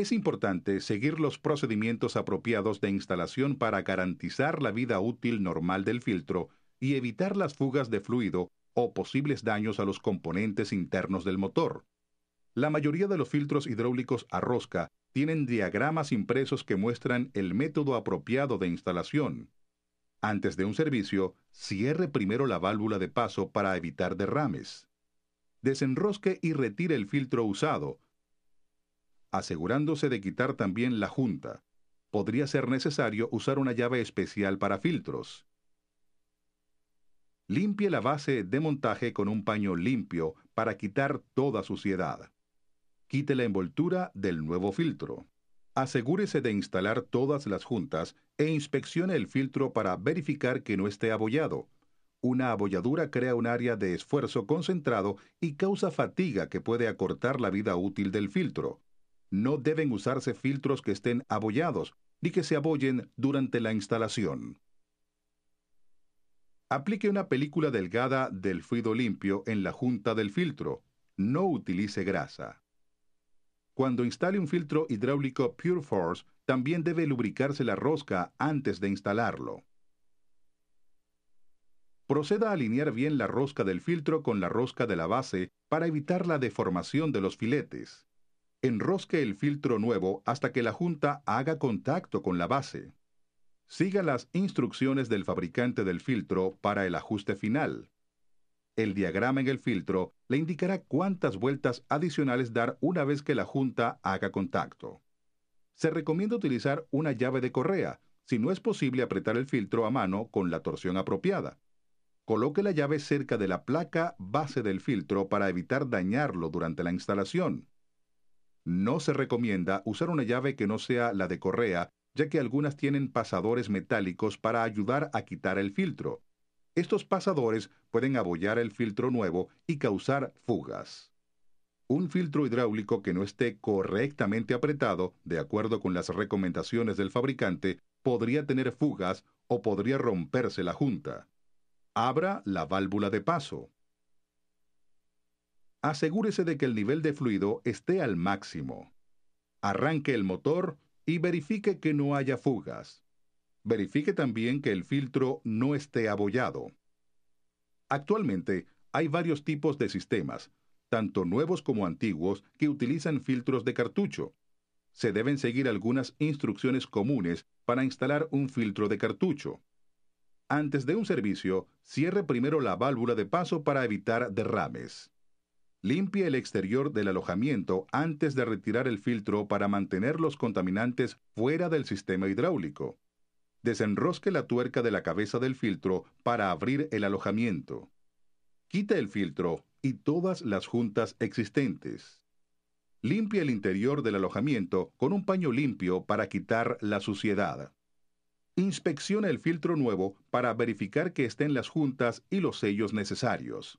Es importante seguir los procedimientos apropiados de instalación para garantizar la vida útil normal del filtro y evitar las fugas de fluido o posibles daños a los componentes internos del motor. La mayoría de los filtros hidráulicos a rosca tienen diagramas impresos que muestran el método apropiado de instalación. Antes de un servicio, cierre primero la válvula de paso para evitar derrames. Desenrosque y retire el filtro usado, asegurándose de quitar también la junta. Podría ser necesario usar una llave especial para filtros. Limpie la base de montaje con un paño limpio para quitar toda suciedad. Quite la envoltura del nuevo filtro. Asegúrese de instalar todas las juntas e inspeccione el filtro para verificar que no esté abollado. Una abolladura crea un área de esfuerzo concentrado y causa fatiga que puede acortar la vida útil del filtro no deben usarse filtros que estén abollados ni que se abollen durante la instalación. Aplique una película delgada del fluido limpio en la junta del filtro. No utilice grasa. Cuando instale un filtro hidráulico PureForce, también debe lubricarse la rosca antes de instalarlo. Proceda a alinear bien la rosca del filtro con la rosca de la base para evitar la deformación de los filetes. Enrosque el filtro nuevo hasta que la junta haga contacto con la base. Siga las instrucciones del fabricante del filtro para el ajuste final. El diagrama en el filtro le indicará cuántas vueltas adicionales dar una vez que la junta haga contacto. Se recomienda utilizar una llave de correa, si no es posible apretar el filtro a mano con la torsión apropiada. Coloque la llave cerca de la placa base del filtro para evitar dañarlo durante la instalación. No se recomienda usar una llave que no sea la de correa, ya que algunas tienen pasadores metálicos para ayudar a quitar el filtro. Estos pasadores pueden abollar el filtro nuevo y causar fugas. Un filtro hidráulico que no esté correctamente apretado, de acuerdo con las recomendaciones del fabricante, podría tener fugas o podría romperse la junta. Abra la válvula de paso asegúrese de que el nivel de fluido esté al máximo. Arranque el motor y verifique que no haya fugas. Verifique también que el filtro no esté abollado. Actualmente hay varios tipos de sistemas, tanto nuevos como antiguos, que utilizan filtros de cartucho. Se deben seguir algunas instrucciones comunes para instalar un filtro de cartucho. Antes de un servicio, cierre primero la válvula de paso para evitar derrames. Limpie el exterior del alojamiento antes de retirar el filtro para mantener los contaminantes fuera del sistema hidráulico. Desenrosque la tuerca de la cabeza del filtro para abrir el alojamiento. Quita el filtro y todas las juntas existentes. Limpie el interior del alojamiento con un paño limpio para quitar la suciedad. Inspeccione el filtro nuevo para verificar que estén las juntas y los sellos necesarios.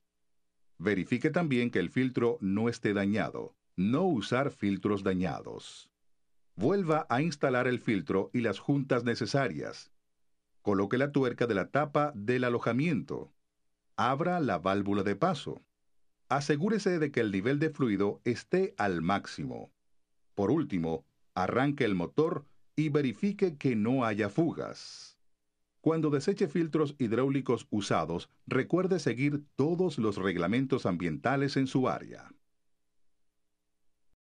Verifique también que el filtro no esté dañado. No usar filtros dañados. Vuelva a instalar el filtro y las juntas necesarias. Coloque la tuerca de la tapa del alojamiento. Abra la válvula de paso. Asegúrese de que el nivel de fluido esté al máximo. Por último, arranque el motor y verifique que no haya fugas. Cuando deseche filtros hidráulicos usados, recuerde seguir todos los reglamentos ambientales en su área.